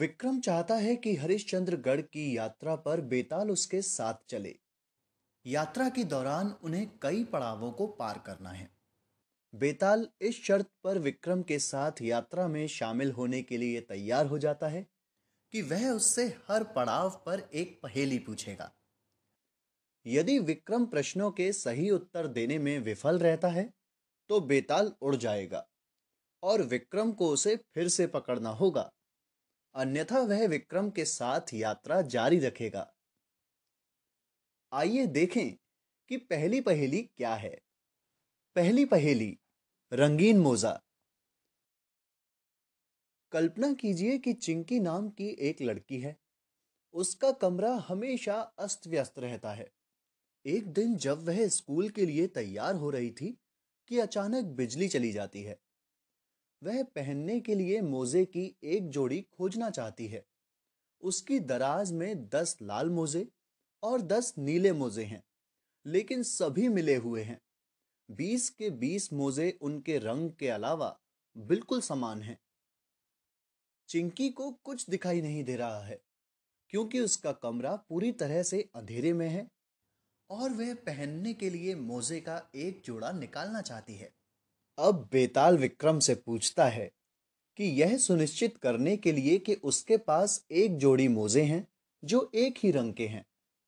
विक्रम चाहता है कि हरिश्चंद्रगढ़ की यात्रा पर बेताल उसके साथ चले यात्रा के दौरान उन्हें कई पड़ावों को पार करना है बेताल इस शर्त पर विक्रम के साथ यात्रा में शामिल होने के लिए तैयार हो जाता है कि वह उससे हर पड़ाव पर एक पहेली पूछेगा यदि विक्रम प्रश्नों के सही उत्तर देने में विफल रहता है तो बेताल उड़ जाएगा और विक्रम को उसे फिर से पकड़ना होगा अन्यथा वह विक्रम के साथ यात्रा जारी रखेगा आइए देखें कि पहली पहेली क्या है पहली पहेली रंगीन मोजा कल्पना कीजिए कि चिंकी नाम की एक लड़की है उसका कमरा हमेशा अस्त व्यस्त रहता है एक दिन जब वह स्कूल के लिए तैयार हो रही थी कि अचानक बिजली चली जाती है वह पहनने के लिए मोजे की एक जोड़ी खोजना चाहती है उसकी दराज में दस लाल मोजे और दस नीले मोजे हैं लेकिन सभी मिले हुए हैं बीस के बीस मोजे उनके रंग के अलावा बिल्कुल समान हैं चिंकी को कुछ दिखाई नहीं दे रहा है क्योंकि उसका कमरा पूरी तरह से अंधेरे में है और वह पहनने के लिए मोजे का एक जोड़ा निकालना चाहती है अब बेताल विक्रम से पूछता है कि यह सुनिश्चित करने के लिए कि उसके पास एक जोड़ी मोजे हैं जो एक ही रंग के हैं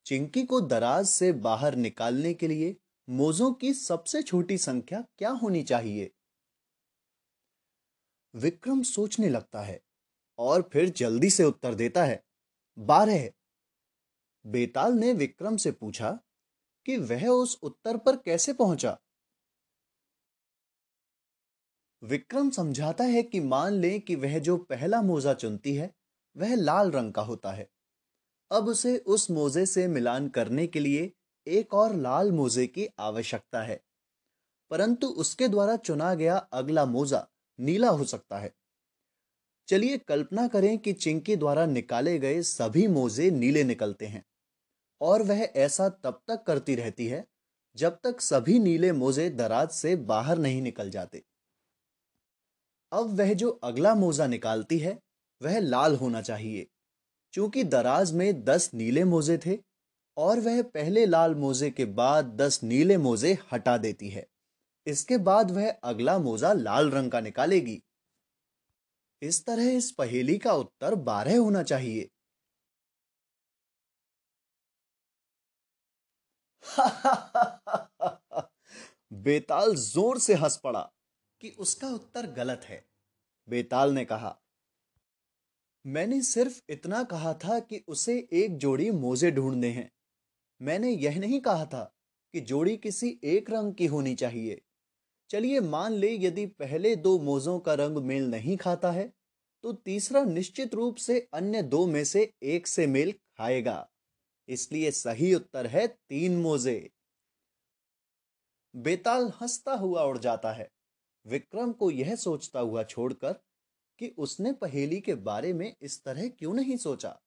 चिंकी को दराज से बाहर निकालने के लिए मोजों की सबसे छोटी संख्या क्या होनी चाहिए विक्रम सोचने लगता है और फिर जल्दी से उत्तर देता है बारह बेताल ने विक्रम से पूछा कि वह उस उत्तर पर कैसे पहुंचा विक्रम समझाता है कि मान लें कि वह जो पहला मोजा चुनती है वह लाल रंग का होता है अब उसे उस मोजे से मिलान करने के लिए एक और लाल मोजे की आवश्यकता है परंतु उसके द्वारा चुना गया अगला मोजा नीला हो सकता है चलिए कल्पना करें कि चिंकी द्वारा निकाले गए सभी मोजे नीले निकलते हैं और वह ऐसा तब तक करती रहती है जब तक सभी नीले मोजे दराज से बाहर नहीं निकल जाते अब वह जो अगला मोज़ा निकालती है वह लाल होना चाहिए क्योंकि दराज में दस नीले मोज़े थे और वह पहले लाल मोज़े के बाद दस नीले मोज़े हटा देती है इसके बाद वह अगला मोज़ा लाल रंग का निकालेगी इस तरह इस पहेली का उत्तर बारह होना चाहिए बेताल जोर से हंस पड़ा कि उसका उत्तर गलत है बेताल ने कहा मैंने सिर्फ इतना कहा था कि उसे एक जोड़ी मोजे ढूंढने हैं मैंने यह नहीं कहा था कि जोड़ी किसी एक रंग की होनी चाहिए चलिए मान ले यदि पहले दो मोजों का रंग मेल नहीं खाता है तो तीसरा निश्चित रूप से अन्य दो में से एक से मेल खाएगा इसलिए सही उत्तर है तीन मोजे बेताल हंसता हुआ उड़ जाता है विक्रम को यह सोचता हुआ छोड़कर कि उसने पहेली के बारे में इस तरह क्यों नहीं सोचा